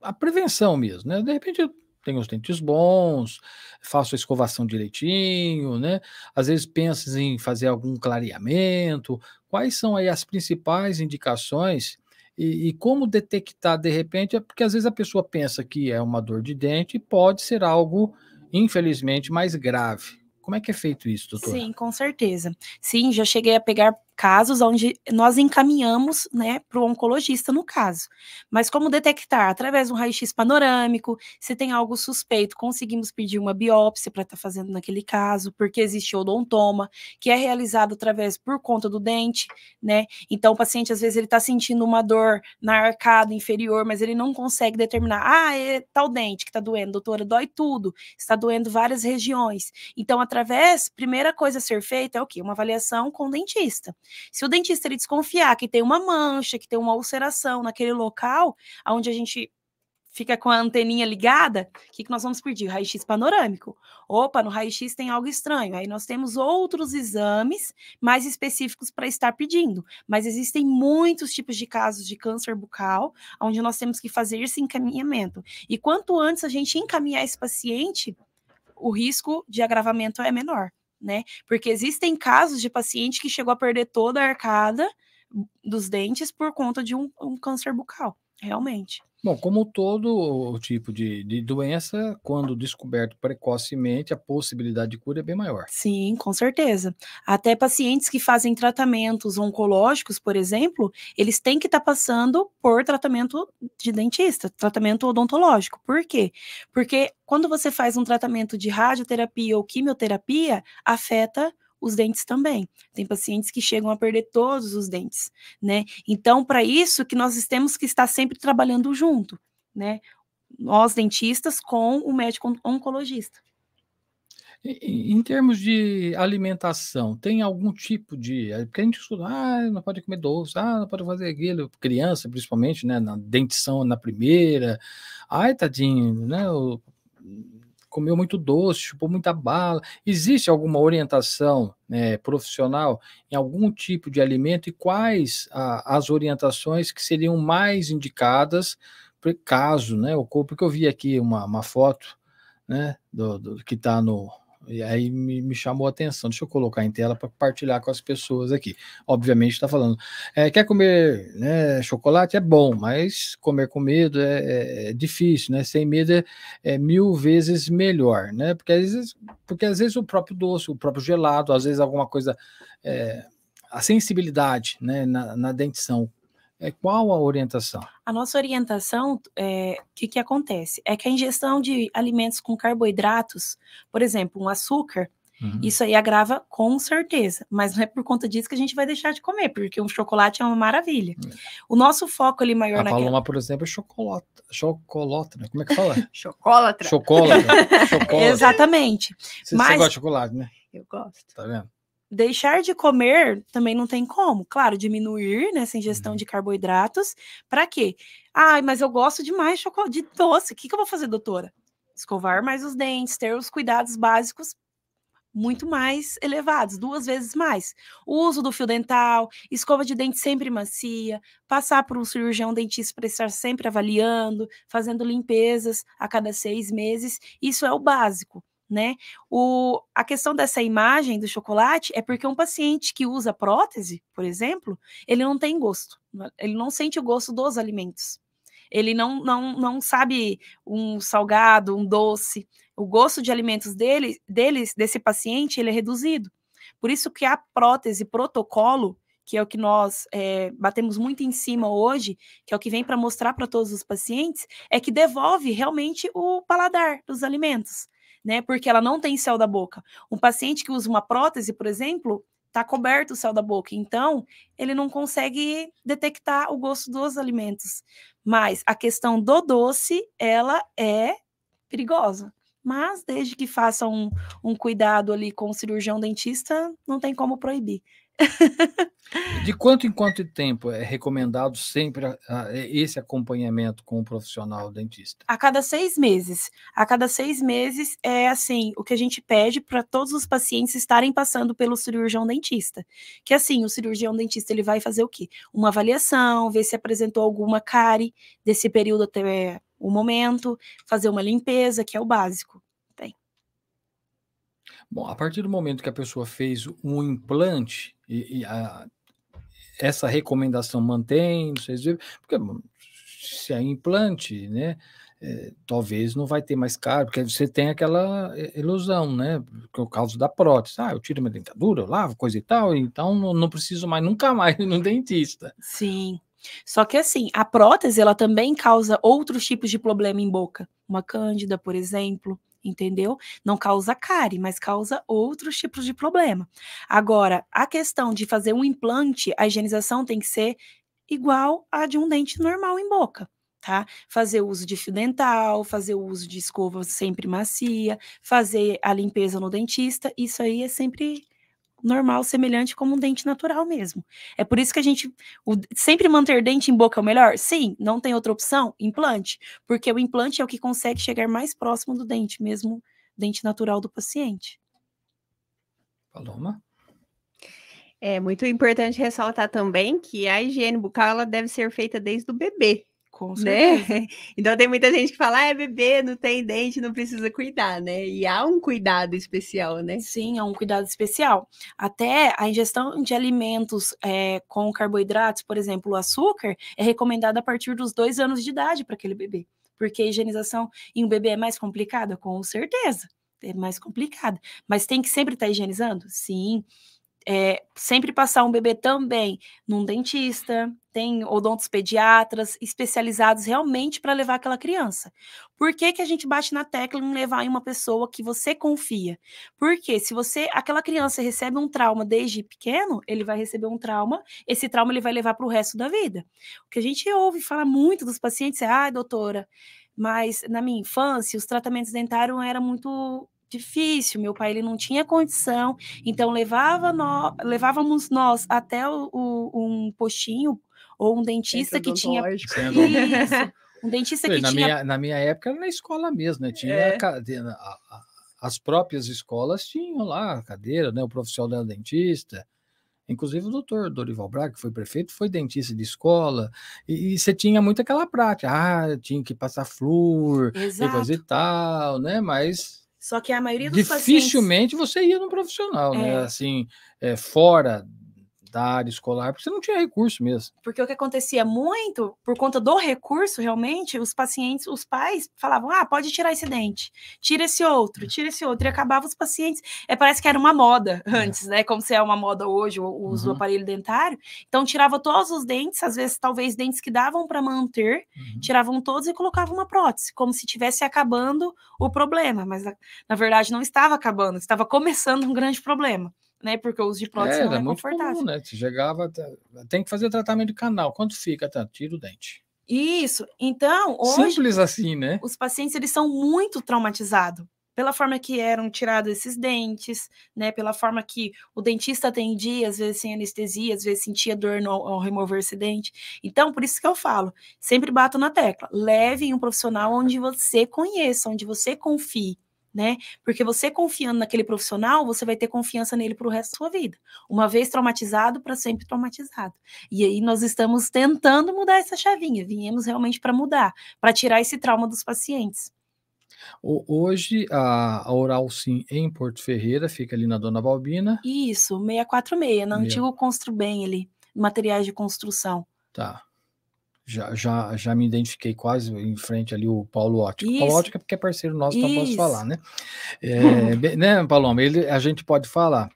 a prevenção mesmo? Né? De repente, tenho os dentes bons, faço a escovação direitinho, né? Às vezes pensas em fazer algum clareamento. Quais são aí as principais indicações e, e, como detectar de repente? É porque às vezes a pessoa pensa que é uma dor de dente e pode ser algo, infelizmente, mais grave. Como é que é feito isso, doutor? Sim, com certeza. Sim, já cheguei a pegar casos onde nós encaminhamos né, para o oncologista, no caso. Mas como detectar? Através de um raio-x panorâmico, se tem algo suspeito, conseguimos pedir uma biópsia para estar tá fazendo naquele caso, porque existe odontoma, que é realizado através por conta do dente, né? Então, o paciente, às vezes, ele está sentindo uma dor na arcada inferior, mas ele não consegue determinar, ah, é tal dente que está doendo, doutora, dói tudo, está doendo várias regiões. Então, através, primeira coisa a ser feita é o quê? Uma avaliação com o dentista. Se o dentista ele desconfiar que tem uma mancha, que tem uma ulceração naquele local, onde a gente fica com a anteninha ligada, o que, que nós vamos pedir? Raio-X panorâmico. Opa, no raio-X tem algo estranho. Aí nós temos outros exames mais específicos para estar pedindo. Mas existem muitos tipos de casos de câncer bucal, onde nós temos que fazer esse encaminhamento. E quanto antes a gente encaminhar esse paciente, o risco de agravamento é menor né? Porque existem casos de paciente que chegou a perder toda a arcada dos dentes por conta de um, um câncer bucal, realmente. Bom, como todo tipo de, de doença, quando descoberto precocemente, a possibilidade de cura é bem maior. Sim, com certeza. Até pacientes que fazem tratamentos oncológicos, por exemplo, eles têm que estar tá passando por tratamento de dentista, tratamento odontológico. Por quê? Porque quando você faz um tratamento de radioterapia ou quimioterapia, afeta os dentes também. Tem pacientes que chegam a perder todos os dentes, né? Então, para isso que nós temos que estar sempre trabalhando junto, né? Nós dentistas com o médico oncologista. Em termos de alimentação, tem algum tipo de. É, porque a gente estuda, ah, não pode comer doce, ah, não pode fazer aquilo, criança, principalmente, né? Na dentição na primeira, ai, tadinho, né? comeu muito doce, chupou muita bala. Existe alguma orientação né, profissional em algum tipo de alimento e quais a, as orientações que seriam mais indicadas caso né, ocorra? Porque eu vi aqui uma, uma foto né, do, do que está no, e aí me, me, chamou a atenção. Deixa eu colocar em tela para compartilhar com as pessoas aqui. Obviamente está falando, é, quer comer né, chocolate? É bom, mas comer com medo é, é, é difícil, né? Sem medo é, é, mil vezes melhor, né? Porque às, vezes, porque às vezes o próprio doce, o próprio gelado, às vezes alguma coisa... É, a sensibilidade né, na, na dentição é, qual a orientação? A nossa orientação, o é, que, que acontece? É que a ingestão de alimentos com carboidratos, por exemplo, um açúcar, uhum. isso aí agrava com certeza, mas não é por conta disso que a gente vai deixar de comer, porque um chocolate é uma maravilha. É. O nosso foco ali maior a naquela... Paloma, por exemplo, é chocolate, chocolate, né? Como é que fala? chocolatra. Chocolatra. Exatamente. Você, mas... você gosta de chocolate, né? Eu gosto. Tá vendo? deixar de comer também não tem como. Claro, diminuir nessa né, ingestão uhum. de carboidratos. Para quê? Ai, mas eu gosto demais de, chocolate, de doce. O que, que eu vou fazer, doutora? Escovar mais os dentes, ter os cuidados básicos muito mais elevados, duas vezes mais. O uso do fio dental, escova de dente sempre macia, passar por um cirurgião dentista para estar sempre avaliando, fazendo limpezas a cada seis meses, isso é o básico né? O, a questão dessa imagem do chocolate é porque um paciente que usa prótese, por exemplo, ele não tem gosto, né, ele não sente o gosto dos alimentos. Ele não, não, não sabe um salgado, um doce. O gosto de alimentos dele, deles, desse paciente, ele é reduzido. Por isso que a prótese protocolo, que é o que nós é, batemos muito em cima hoje, que é o que vem para mostrar para todos os pacientes, é que devolve realmente o paladar dos alimentos né? Porque ela não tem céu da boca. Um paciente que usa uma prótese, por exemplo, está coberto o céu da boca, então ele não consegue detectar o gosto dos alimentos. Mas a questão do doce, ela é perigosa. Mas desde que façam um, um cuidado ali com o cirurgião dentista, não tem como proibir. De quanto em quanto tempo é recomendado sempre a, a, esse acompanhamento com o profissional dentista? A cada seis meses. A cada seis meses é assim o que a gente pede para todos os pacientes estarem passando pelo cirurgião dentista. Que assim o cirurgião dentista ele vai fazer o quê? Uma avaliação, ver se apresentou alguma cárie desse período até o momento, fazer uma limpeza que é o básico. Bom, a partir do momento que a pessoa fez um implante e, e a, essa recomendação mantém, não sei se, porque se é implante, né? É, talvez não vai ter mais caro, porque você tem aquela ilusão, né? Que é o caso da prótese. Ah, eu tiro minha dentadura, eu lavo, coisa e tal, então não, não preciso mais nunca mais no dentista. Sim. Só que assim, a prótese ela também causa outros tipos de problema em boca, uma cândida, por exemplo entendeu? Não causa cárie, mas causa outros tipos de problema. Agora, a questão de fazer um implante, a higienização tem que ser igual a de um dente normal em boca. Tá? Fazer uso de fio dental, fazer o uso de escova sempre macia, fazer a limpeza no dentista, isso aí é sempre normal, semelhante como um dente natural mesmo. É por isso que a gente o, sempre manter dente em boca é o melhor? Sim, não tem outra opção, implante, porque o implante é o que consegue chegar mais próximo do dente, mesmo dente natural do paciente. Paloma? É muito importante ressaltar também que a higiene bucal ela deve ser feita desde o bebê, com né? certeza. Né? Então tem muita gente que fala, ah, é bebê, não tem dente, não precisa cuidar, né? E há um cuidado especial, né? Sim, há um cuidado especial. Até a ingestão de alimentos é, com carboidratos, por exemplo, o açúcar, é recomendada a partir dos dois anos de idade para aquele bebê. Porque a higienização em um bebê é mais complicada? Com certeza, é mais complicada. Mas tem que sempre estar tá higienizando? Sim é, sempre passar um bebê também num dentista, tem odontos pediatras especializados realmente para levar aquela criança. Por que, que a gente bate na tecla em levar em uma pessoa que você confia? Porque se você, aquela criança recebe um trauma desde pequeno, ele vai receber um trauma, esse trauma ele vai levar para o resto da vida. O que a gente ouve fala muito dos pacientes é, ah, doutora, mas na minha infância os tratamentos dentários eram muito difícil, meu pai ele não tinha condição, então levava nós, levávamos nós até o, o, um postinho ou um dentista que tinha um dentista que na tinha minha, na minha época era na escola mesmo, né? Tinha é. a, a, a, as próprias escolas tinham lá a cadeira, né? O profissional dentista, Inclusive o doutor Dorival Braga, que foi prefeito, foi dentista de escola, e, e você tinha muito aquela prática, ah, tinha que passar flúor, e coisa e tal, né? Mas só que a maioria dos Dificilmente pacientes... você ia num profissional, né? é. né? Assim, é, fora universitária, escolar, porque você não tinha recurso mesmo. Porque o que acontecia muito, por conta do recurso, realmente, os pacientes, os pais falavam: ah, pode tirar esse dente, tira esse outro, tira esse outro. E acabava os pacientes. É, parece que era uma moda é. antes, é. né? Como se é uma moda hoje, o uso uhum. do aparelho dentário. Então, tirava todos os dentes, às vezes, talvez dentes que davam para manter, uhum. tiravam todos e colocavam uma prótese, como se tivesse acabando o problema. Mas, na verdade, não estava acabando, estava começando um grande problema né? Porque o uso de prótese é, não é, é muito confortável. Comum, né? Você chegava, tá, tem que fazer tratamento de canal. Quanto fica? Tá, tira o dente. Isso. Então, hoje. Simples assim, né? Os pacientes eles são muito traumatizados pela forma que eram tirados esses dentes, né? Pela forma que o dentista atendia, às vezes sem anestesia, às vezes sentia dor no, ao remover esse dente. Então, por isso que eu falo, sempre bato na tecla. leve um profissional onde você conheça, onde você confie né? Porque você confiando naquele profissional, você vai ter confiança nele para o resto da sua vida. Uma vez traumatizado, para sempre traumatizado. E aí nós estamos tentando mudar essa chavinha, viemos realmente para mudar, para tirar esse trauma dos pacientes. Hoje a, Oral Sim em Porto Ferreira fica ali na Dona Balbina. Isso, 646, no Meia. antigo Construbem ali, materiais de construção. Tá já, já, já me identifiquei quase em frente ali o Paulo Ótica. Isso. Paulo Ótica é porque é parceiro nosso, então posso falar, né? É, né, Paloma, ele, a gente pode falar.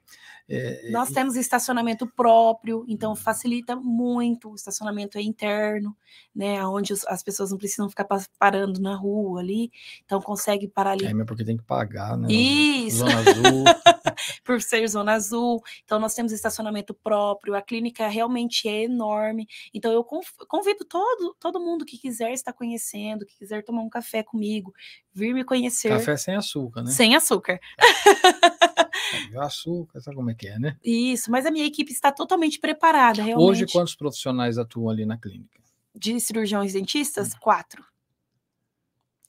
É, é, Nós temos estacionamento próprio, então uhum. facilita muito. O estacionamento é interno, né? Onde as pessoas não precisam ficar parando na rua ali, então consegue parar ali. É, mas porque tem que pagar, né? Isso. Zona azul. Por ser zona azul. Então nós temos estacionamento próprio, a clínica é realmente é enorme. Então eu convido todo, todo mundo que quiser estar conhecendo, que quiser tomar um café comigo, vir me conhecer. Café sem açúcar, né? Sem açúcar. É. É, açúcar, sabe como é que é, né? Isso, mas a minha equipe está totalmente preparada, realmente. Hoje, quantos profissionais atuam ali na clínica? De cirurgiões dentistas? Hum. Quatro.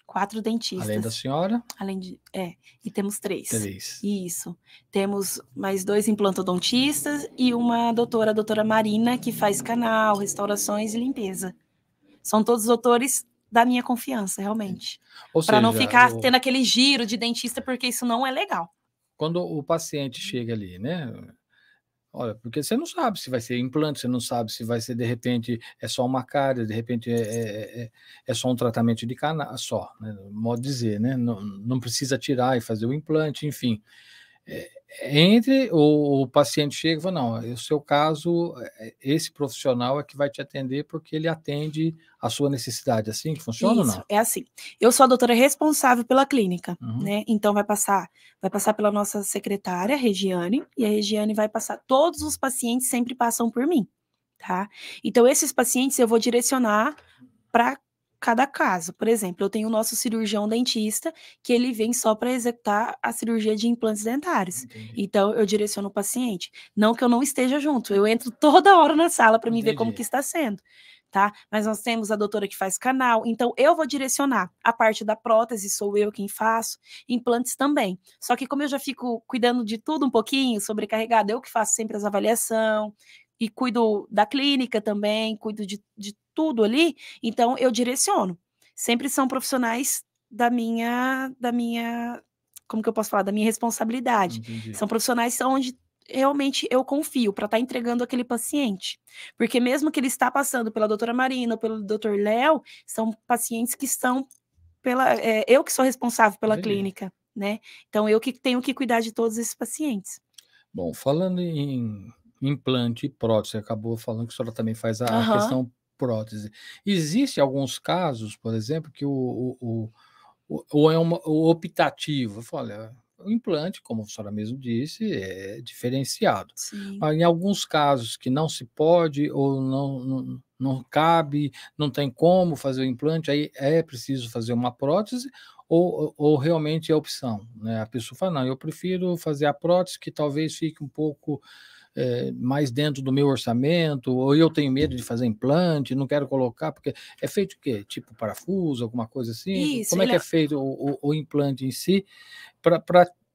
Quatro dentistas. Além da senhora? Além de. É, e temos três. Três. Isso. Temos mais dois implantodontistas e uma doutora, a doutora Marina, que faz canal, restaurações e limpeza. São todos doutores da minha confiança, realmente. Para não ficar o... tendo aquele giro de dentista, porque isso não é legal quando o paciente chega ali, né? Olha, porque você não sabe se vai ser implante, você não sabe se vai ser, de repente, é só uma cárie, de repente é, é, é, é só um tratamento de cana só, né? modo de dizer, né? Não, não precisa tirar e fazer o implante, enfim. É, entre o, o paciente chega e fala, não, é o seu caso, é, é, esse profissional é que vai te atender porque ele atende a sua necessidade, assim que funciona Isso, ou não? é assim. Eu sou a doutora responsável pela clínica, uhum. né? Então vai passar, vai passar pela nossa secretária, Regiane, e a Regiane vai passar, todos os pacientes sempre passam por mim, tá? Então esses pacientes eu vou direcionar para cada caso. Por exemplo, eu tenho o nosso cirurgião dentista, que ele vem só para executar a cirurgia de implantes dentários. Entendi. Então, eu direciono o paciente. Não que eu não esteja junto, eu entro toda hora na sala para me ver como que está sendo. Tá? Mas nós temos a doutora que faz canal, então eu vou direcionar. A parte da prótese sou eu quem faço, implantes também. Só que como eu já fico cuidando de tudo um pouquinho, sobrecarregada, eu que faço sempre as avaliação, e cuido da clínica também, cuido de, de tudo ali, então eu direciono. Sempre são profissionais da minha, da minha, como que eu posso falar, da minha responsabilidade. Entendi. São profissionais onde realmente eu confio para estar tá entregando aquele paciente. Porque mesmo que ele está passando pela doutora Marina ou pelo doutor Léo, são pacientes que estão pela. É, eu que sou responsável pela Entendi. clínica, né? Então eu que tenho que cuidar de todos esses pacientes. Bom, falando em implante e prótese. Você acabou falando que a senhora também faz a, uhum. questão prótese. Existem alguns casos, por exemplo, que o, o, o, o é uma, o optativo. Olha, o implante, como a senhora mesmo disse, é diferenciado. Sim. Em alguns casos que não se pode ou não, não, não cabe, não tem como fazer o implante, aí é preciso fazer uma prótese ou, ou realmente é opção. Né? A pessoa fala, não, eu prefiro fazer a prótese que talvez fique um pouco é, mais dentro do meu orçamento, ou eu tenho medo de fazer implante, não quero colocar, porque é feito o quê? Tipo parafuso, alguma coisa assim? Isso, Como é que é, é feito o, o, o implante em si para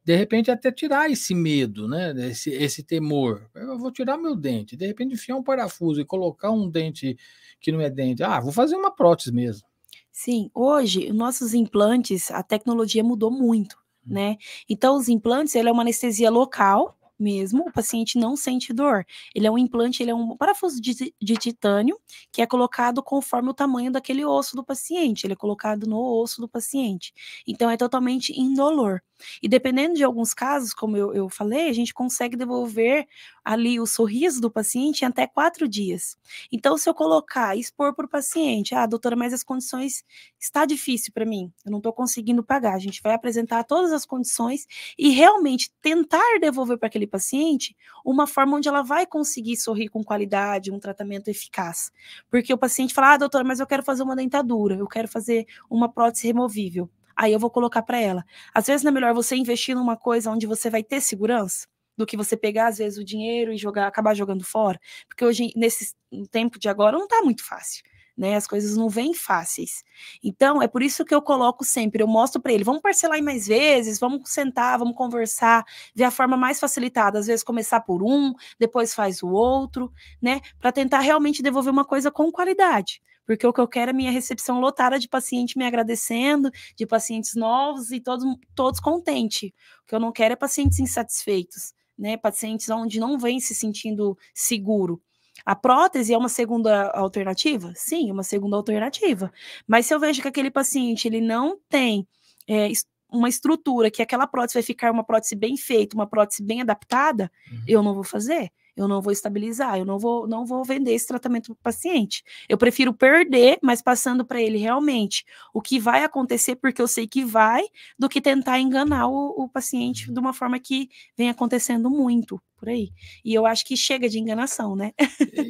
de repente até tirar esse medo, né? Esse, esse temor. Eu vou tirar meu dente, de repente enfiar um parafuso e colocar um dente que não é dente. Ah, vou fazer uma prótese mesmo. Sim, hoje nossos implantes, a tecnologia mudou muito, hum. né? Então os implantes, ele é uma anestesia local, mesmo, o paciente não sente dor. Ele é um implante, ele é um parafuso de, de titânio que é colocado conforme o tamanho daquele osso do paciente. Ele é colocado no osso do paciente. Então é totalmente indolor. E dependendo de alguns casos, como eu, eu falei, a gente consegue devolver ali o sorriso do paciente em até quatro dias. Então, se eu colocar, expor para o paciente, ah, doutora, mas as condições está difícil para mim, eu não estou conseguindo pagar. A gente vai apresentar todas as condições e realmente tentar devolver para aquele paciente uma forma onde ela vai conseguir sorrir com qualidade, um tratamento eficaz. Porque o paciente fala, ah, doutora, mas eu quero fazer uma dentadura, eu quero fazer uma prótese removível. Aí eu vou colocar para ela. Às vezes não é melhor você investir numa coisa onde você vai ter segurança do que você pegar às vezes o dinheiro e jogar, acabar jogando fora, porque hoje nesse tempo de agora não está muito fácil. Né, as coisas não vêm fáceis. Então, é por isso que eu coloco sempre, eu mostro para ele, vamos parcelar em mais vezes, vamos sentar, vamos conversar, ver a forma mais facilitada, às vezes começar por um, depois faz o outro, né, para tentar realmente devolver uma coisa com qualidade porque o que eu quero é minha recepção lotada de paciente me agradecendo, de pacientes novos e todos, todos contentes. O que eu não quero é pacientes insatisfeitos, né? Pacientes onde não vem se sentindo seguro. A prótese é uma segunda alternativa? Sim, é uma segunda alternativa. Mas se eu vejo que aquele paciente ele não tem é, uma estrutura que aquela prótese vai ficar uma prótese bem feita, uma prótese bem adaptada, uhum. eu não vou fazer. Eu não vou estabilizar, eu não vou, não vou vender esse tratamento para o paciente. Eu prefiro perder, mas passando para ele realmente o que vai acontecer, porque eu sei que vai, do que tentar enganar o, o paciente de uma forma que vem acontecendo muito por aí. E eu acho que chega de enganação, né?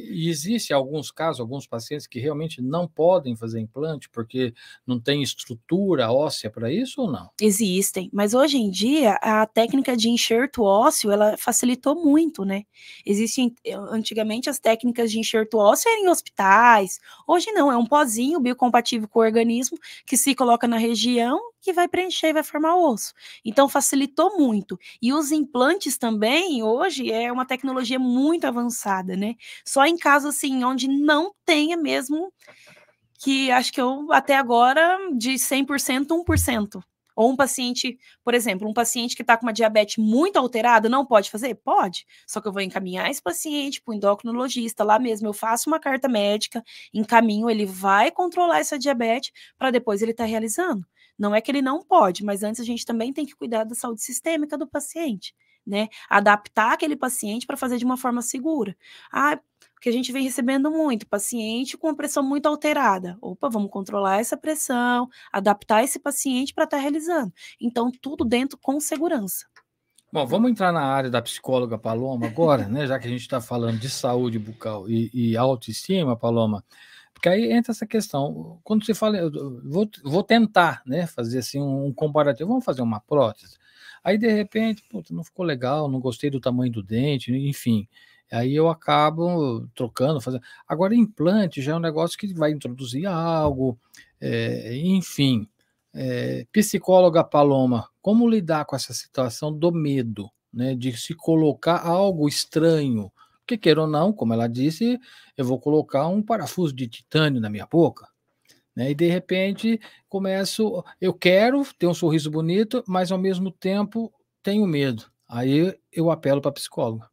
e existe alguns casos, alguns pacientes que realmente não podem fazer implante porque não tem estrutura óssea para isso ou não? Existem, mas hoje em dia a técnica de enxerto ósseo ela facilitou muito, né? Existem eh, antigamente as técnicas de enxerto ósseo em hospitais. Hoje não, é um pozinho biocompatível com o organismo que se coloca na região que vai preencher e vai formar osso. Então facilitou muito. E os implantes também hoje é uma tecnologia muito avançada, né? Só em casos assim onde não tenha mesmo que acho que eu até agora de 100% 1%. Ou um paciente, por exemplo, um paciente que está com uma diabetes muito alterada não pode fazer? Pode. Só que eu vou encaminhar esse paciente para o endocrinologista, lá mesmo eu faço uma carta médica, encaminho, ele vai controlar essa diabetes para depois ele estar tá realizando. Não é que ele não pode, mas antes a gente também tem que cuidar da saúde sistêmica do paciente. Né, adaptar aquele paciente para fazer de uma forma segura. Ah, porque a gente vem recebendo muito paciente com a pressão muito alterada. Opa, vamos controlar essa pressão, adaptar esse paciente para estar tá realizando. Então, tudo dentro com segurança. Bom, vamos entrar na área da psicóloga Paloma agora, né? Já que a gente está falando de saúde bucal e, e, autoestima, Paloma, porque aí entra essa questão. Quando você fala, vou, vou, tentar, né? Fazer assim um, comparativo, vamos fazer uma prótese. Aí de repente, não ficou legal, não gostei do tamanho do dente, enfim. Aí eu acabo trocando, fazendo. Agora, implante já é um negócio que vai introduzir algo, é, enfim. É, psicóloga Paloma, como lidar com essa situação do medo, né, de se colocar algo estranho? Porque, queira ou não, como ela disse, eu vou colocar um parafuso de titânio na minha boca. Né, e de repente começo, eu quero ter um sorriso bonito, mas ao mesmo tempo tenho medo. Aí eu apelo para psicóloga.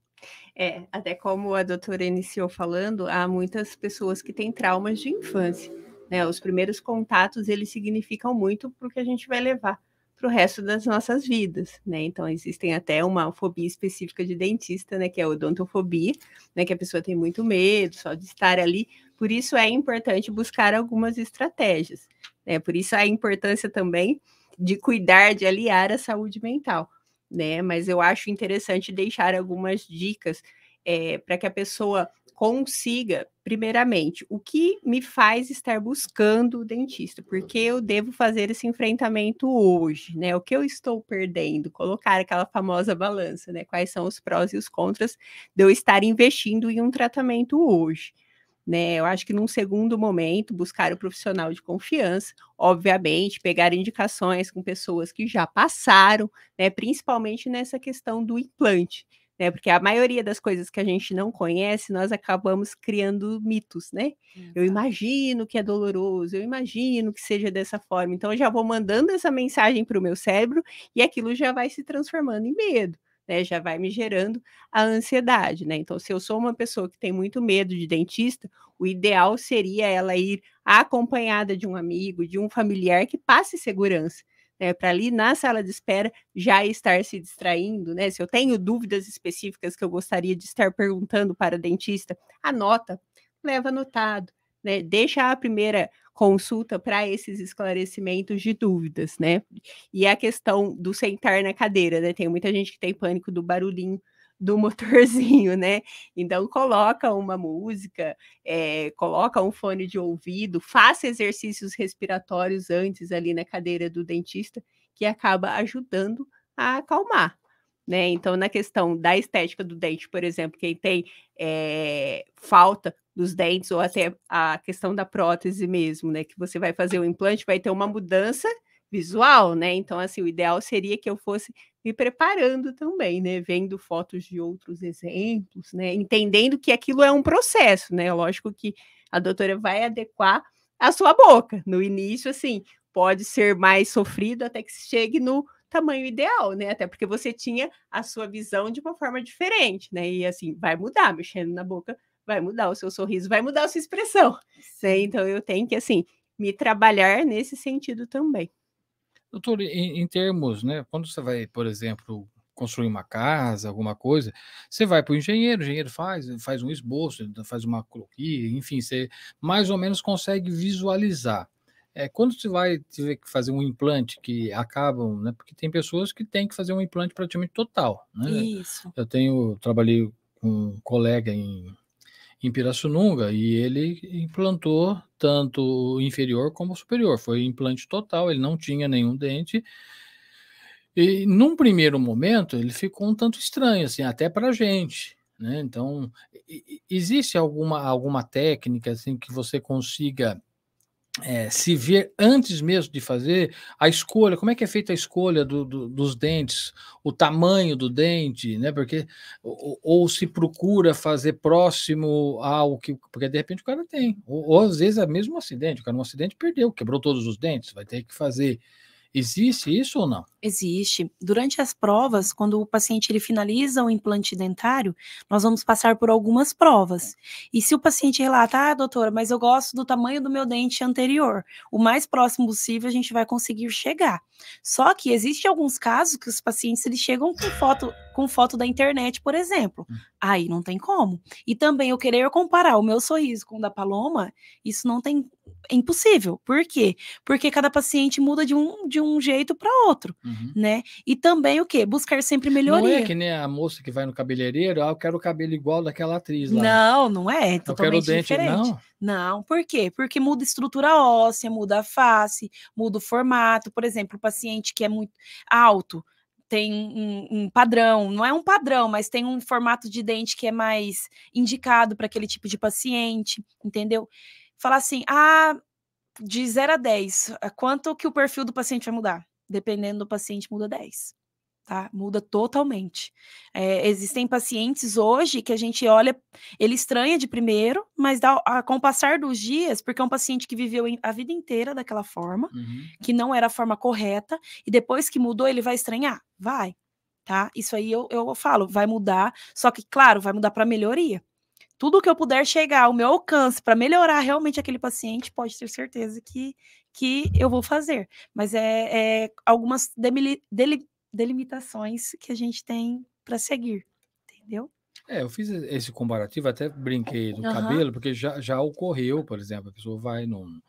É, até como a doutora iniciou falando, há muitas pessoas que têm traumas de infância. Né? Os primeiros contatos, eles significam muito para o que a gente vai levar para o resto das nossas vidas, né? Então existem até uma fobia específica de dentista, né? Que é a odontofobia, né? Que a pessoa tem muito medo só de estar ali. Por isso é importante buscar algumas estratégias, né? Por isso a importância também de cuidar, de aliar a saúde mental, né? Mas eu acho interessante deixar algumas dicas é, eh, para que a pessoa consiga, primeiramente, o que me faz estar buscando o dentista, porque uhum. eu devo fazer esse enfrentamento hoje, né? O que eu estou perdendo? Colocar aquela famosa balança, né? Quais são os prós e os contras de eu estar investindo em um tratamento hoje. Né? Eu acho que num segundo momento, buscar o profissional de confiança, obviamente, pegar indicações com pessoas que já passaram, né? principalmente nessa questão do implante. Né? Porque a maioria das coisas que a gente não conhece, nós acabamos criando mitos, né? Exato. Eu imagino que é doloroso, eu imagino que seja dessa forma. Então, eu já vou mandando essa mensagem para o meu cérebro e aquilo já vai se transformando em medo né, já vai me gerando a ansiedade, né? Então, se eu sou uma pessoa que tem muito medo de dentista, o ideal seria ela ir acompanhada de um amigo, de um familiar que passe segurança. Né, para ali na sala de espera já estar se distraindo, né? Se eu tenho dúvidas específicas que eu gostaria de estar perguntando para o dentista, anota, leva anotado, né? Deixa a primeira consulta para esses esclarecimentos de dúvidas, né? E a questão do sentar na cadeira, né? Tem muita gente que tem pânico do barulhinho do motorzinho, né? Então coloca uma música, é, coloca um fone de ouvido, faça exercícios respiratórios antes ali na cadeira do dentista, que acaba ajudando a acalmar, né? Então, na questão da estética do dente, por exemplo, quem tem é, falta dos dentes ou até a questão da prótese mesmo, né? Que você vai fazer o implante, vai ter uma mudança visual, né? Então, assim, o ideal seria que eu fosse me preparando também, né? Vendo fotos de outros exemplos, né? Entendendo que aquilo é um processo, né? Lógico que a doutora vai adequar a sua boca. No início, assim, pode ser mais sofrido até que chegue no tamanho ideal, né? Até porque você tinha a sua visão de uma forma diferente, né? E assim, vai mudar, mexendo na boca, vai mudar o seu sorriso, vai mudar a sua expressão. Né? Então eu tenho que assim me trabalhar nesse sentido também. Doutor, em, em termos, né? Quando você vai, por exemplo, construir uma casa, alguma coisa, você vai para o engenheiro, engenheiro faz, faz um esboço, faz uma croquia, enfim, você mais ou menos consegue visualizar. É, quando você vai tiver que fazer um implante que acabam, né? Porque tem pessoas que têm que fazer um implante praticamente total, né? Isso. Eu tenho, trabalhei com um colega em, em Pirassununga e ele implantou tanto o inferior como o superior. Foi implante total, ele não tinha nenhum dente. E num primeiro momento ele ficou um tanto estranho, assim, até para gente. Né? Então, existe alguma, alguma técnica assim que você consiga é, se ver antes mesmo de fazer a escolha, como é que é feita a escolha do, do, dos dentes, o tamanho do dente, né? Porque ou, ou, se procura fazer próximo ao que, porque de repente o cara tem, ou, ou às vezes é mesmo um acidente, o cara no acidente perdeu, quebrou todos os dentes, vai ter que fazer Existe isso ou não? Existe. Durante as provas, quando o paciente ele finaliza o implante dentário, nós vamos passar por algumas provas. E se o paciente relata, ah, doutora, mas eu gosto do tamanho do meu dente anterior, o mais próximo possível a gente vai conseguir chegar. Só que existe alguns casos que os pacientes eles chegam com foto, com foto da internet, por exemplo. Hum. Aí não tem como. E também eu querer comparar o meu sorriso com o da Paloma, isso não tem, é impossível. Por quê? Porque cada paciente muda de um, de um jeito para outro, uhum. né? E também o quê? Buscar sempre melhoria. Não é que nem a moça que vai no cabeleireiro, ah, eu quero o cabelo igual daquela atriz lá. Não, não é, é totalmente eu quero o dente, diferente. Não. não, por quê? Porque muda a estrutura óssea, muda a face, muda o formato. Por exemplo, o paciente que é muito alto, tem um, um, padrão, não é um padrão, mas tem um formato de dente que é mais indicado para aquele tipo de paciente, entendeu? falar assim: ah, de 0 a 10, quanto que o perfil do paciente vai mudar? Dependendo do paciente, muda 10. Tá? Muda totalmente. É, existem pacientes hoje que a gente olha, ele estranha de primeiro, mas dá, a, ah, com o passar dos dias, porque é um paciente que viveu a vida inteira daquela forma, uhum. que não era a forma correta, e depois que mudou, ele vai estranhar? Vai, tá? Isso aí eu, eu falo, vai mudar, só que, claro, vai mudar para melhoria tudo que eu puder chegar ao meu alcance para melhorar realmente aquele paciente, pode ter certeza que, que eu vou fazer. Mas é, é algumas demili, deli, delimitações que a gente tem para seguir, entendeu? É, eu fiz esse comparativo, até brinquei do uhum. cabelo, porque já, já ocorreu, por exemplo, a pessoa vai num,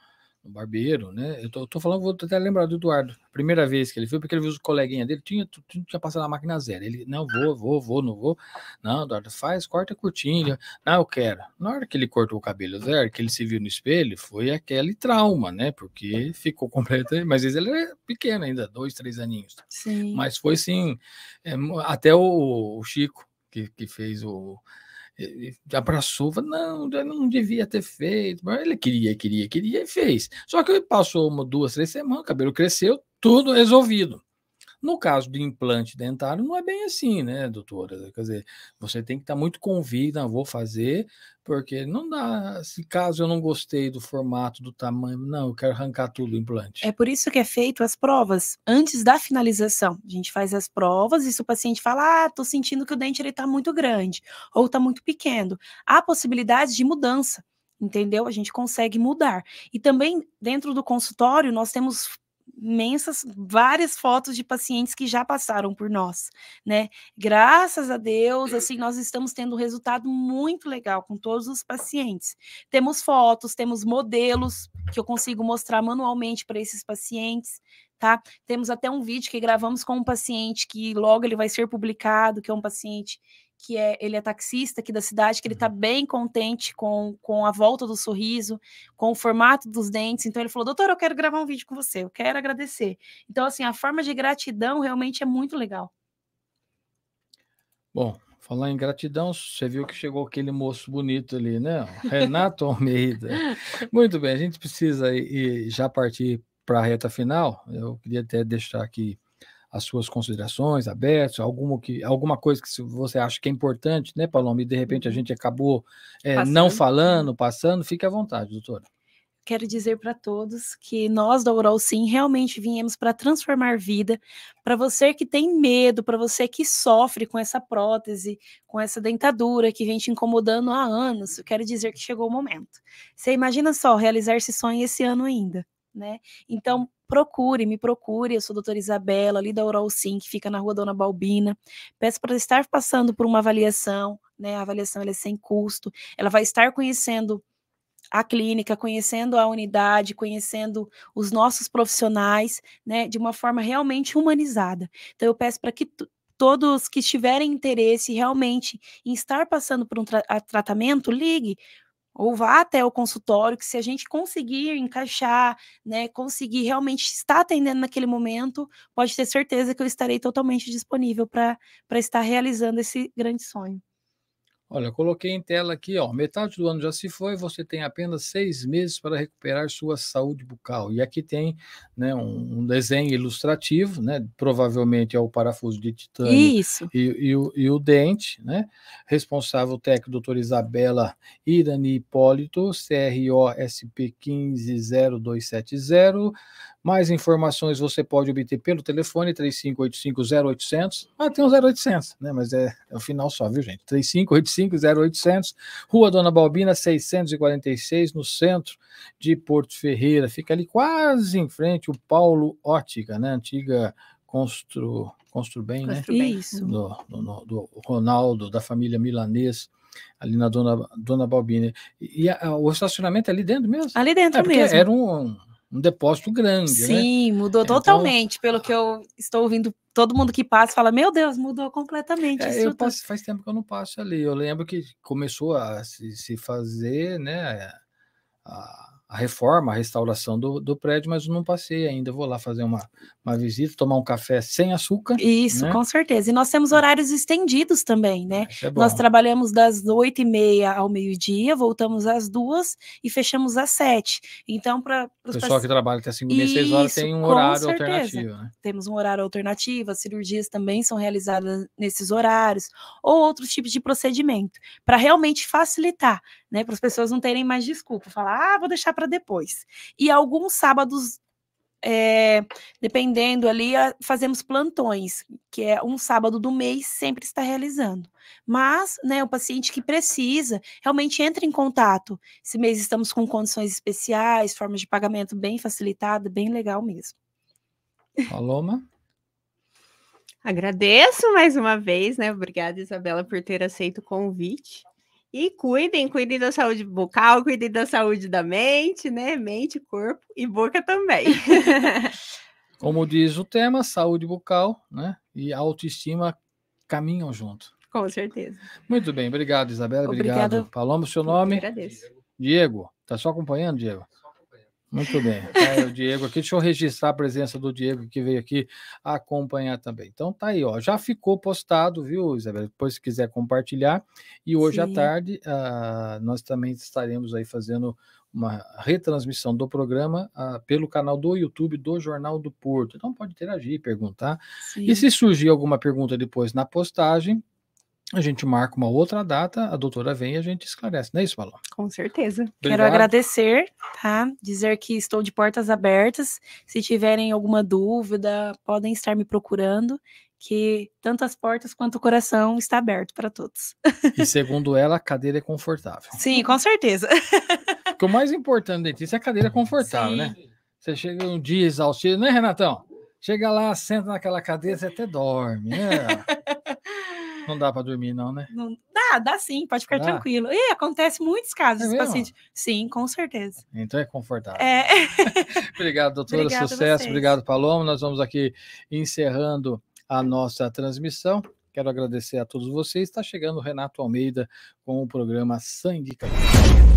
no barbeiro, né? Eu tô, eu tô, falando, vou até lembrar do Eduardo. Primeira vez que ele viu, porque ele viu os coleguinha dele, tinha, tinha passado na máquina zero. Ele, não, vou, vou, vou, não vou. Não, Eduardo, faz, corta curtinho. Não, eu quero. Na hora que ele cortou o cabelo zero, que ele se viu no espelho, foi aquele trauma, né? Porque ficou completamente. Mas ele era é pequeno ainda, dois, três aninhos. Sim. Mas foi sim. É, até o, o Chico, que, que fez o abraçou, falou, não, não devia ter feito. Mas ele queria, queria, queria e fez. Só que passou uma, duas, três semanas, o cabelo cresceu, tudo resolvido. No caso de implante dentário, não é bem assim, né, doutora? Quer dizer, você tem que estar muito muito não, ah, vou fazer, porque não dá. Se caso eu não gostei do formato, do tamanho, não, eu quero arrancar tudo o implante. É por isso que é feito as provas antes da finalização. A gente faz as provas e se o paciente fala, ah, tô sentindo que o dente ele tá muito grande ou tá muito pequeno, há possibilidades de mudança entendeu? A gente consegue mudar. E também dentro do consultório nós temos imensas, várias fotos de pacientes que já passaram por nós, né? Graças a Deus, assim, nós estamos tendo um resultado muito legal com todos os pacientes. Temos fotos, temos modelos que eu consigo mostrar manualmente para esses pacientes, tá? Temos até um vídeo que gravamos com um paciente que logo ele vai ser publicado, que é um paciente que é, ele é taxista aqui da cidade, que ele está uhum. bem contente com, com a volta do sorriso, com o formato dos dentes. Então ele falou: doutor, eu quero gravar um vídeo com você, eu quero agradecer. Então, assim, a forma de gratidão realmente é muito legal. Bom, falar em gratidão, você viu que chegou aquele moço bonito ali, né? Renato Almeida. Muito bem, a gente precisa ir já partir para a reta final. Eu queria até deixar aqui as suas considerações abertas, alguma, que, alguma coisa que você acha que é importante, né, Paloma? E de repente a uhum. gente acabou é, não uhum. falando, passando, fique à vontade, doutora. Quero dizer para todos que nós da Oral Sim realmente viemos para transformar vida. Para você que tem medo, para você que sofre com essa prótese, com essa dentadura que vem te incomodando há anos, eu quero dizer que chegou o momento. Você imagina só realizar esse sonho esse ano ainda né? Então, procure, me procure, eu sou a doutora Isabela, ali da Oral Sim, que fica na rua Dona Balbina. Peço para estar passando por uma avaliação, né? A avaliação é sem custo, ela vai estar conhecendo a clínica, conhecendo a unidade, conhecendo os nossos profissionais, né, de uma forma realmente humanizada. Então eu peço para que todos que tiverem interesse realmente em estar passando por um tra tratamento, ligue ou vá até o consultório, que se a gente conseguir encaixar, né, conseguir realmente estar atendendo naquele momento, pode ter certeza que eu estarei totalmente disponível para estar realizando esse grande sonho. Olha, coloquei em tela aqui, ó, metade do ano já se foi, você tem apenas seis meses para recuperar sua saúde bucal. E aqui tem né, um, desenho ilustrativo, né, provavelmente é o parafuso de titânio e, e, o, e, o, dente, né? Responsável técnico, doutora Isabela Irani Hipólito, CROSP 150270, mais informações você pode obter pelo telefone 35850800. Ah, tem um 0800, né? Mas é, é o final só, viu, gente? 35850800, Rua Dona Balbina, 646, no centro de Porto Ferreira. Fica ali quase em frente o Paulo Ótica, né? Antiga Constru, constru bem, né? Bem. Isso. Do, do, do, Ronaldo, da família milanês, ali na Dona, Dona Balbina. E, a, o estacionamento é ali dentro mesmo? Ali dentro é, mesmo. Era um um depósito grande. Né? Sim, né? mudou é, então, totalmente. Pelo que eu estou ouvindo, todo mundo que passa fala: Meu Deus, mudou completamente. É, eu passo, faz tempo que eu não passo ali. Eu lembro que começou a se, se fazer né, a, a, reforma, a restauração do, do prédio, mas eu não passei ainda. Eu vou lá fazer uma uma visita, tomar um café sem açúcar. Isso, né? com certeza. E nós temos é. horários estendidos também, né? É nós trabalhamos das oito e meia ao meio-dia, voltamos às duas e fechamos às sete. Então, para o pessoal que trabalha até cinco e meia, seis horas tem um horário alternativo. Né? Temos um horário alternativo, as cirurgias também são realizadas nesses horários, ou outros tipos de procedimento, para realmente facilitar, né? Para as pessoas não terem mais desculpa, falar, ah, vou deixar para depois. E alguns sábados é, dependendo ali, fazemos plantões, que é um sábado do mês, sempre está realizando. Mas, né, o paciente que precisa, realmente entra em contato. Esse mês estamos com condições especiais, formas de pagamento bem facilitada, bem legal mesmo. Paloma? Agradeço mais uma vez, né? Obrigada, Isabela, por ter aceito o convite. E cuidem, cuidem da saúde bucal, cuidem da saúde da mente, né? Mente, corpo e boca também. Como diz o tema, saúde bucal, né? E autoestima caminham junto. Com certeza. Muito bem, obrigado, Isabela. Obrigado, obrigado Paloma, seu nome? Eu agradeço. Diego, tá só acompanhando, Diego? Muito bem. Tá o Diego aqui. Deixa eu registrar a presença do Diego que veio aqui acompanhar também. Então tá aí, ó. Já ficou postado, viu, Isabela? Depois, se quiser compartilhar. E hoje Sim. à tarde, uh, nós também estaremos aí fazendo uma retransmissão do programa uh, pelo canal do YouTube do Jornal do Porto. Então pode interagir, perguntar. Sim. E se surgir alguma pergunta depois na postagem, a gente marca uma outra data, a doutora vem e a gente esclarece, não é isso, Paulo? Com certeza. Obrigado. Quero agradecer, tá? Dizer que estou de portas abertas. Se tiverem alguma dúvida, podem estar me procurando, que tanto as portas quanto o coração está aberto para todos. E segundo ela, a cadeira é confortável. Sim, com certeza. Porque o mais importante, dentista, é a cadeira é confortável, né? Sim. né? Você chega um dia exaustivo, né, Renatão? Chega lá, senta naquela cadeira, você até dorme, né? Não dá para dormir, não, né? Não, dá, dá sim, pode ficar dá? tranquilo. E acontece muitos casos é paciente. Sim, com certeza. Então é confortável. É. Obrigado, doutora. Obrigado Sucesso. Obrigado, Paloma. Nós vamos aqui encerrando a nossa transmissão. Quero agradecer a todos vocês. Está chegando o Renato Almeida com o programa Sangue Capital.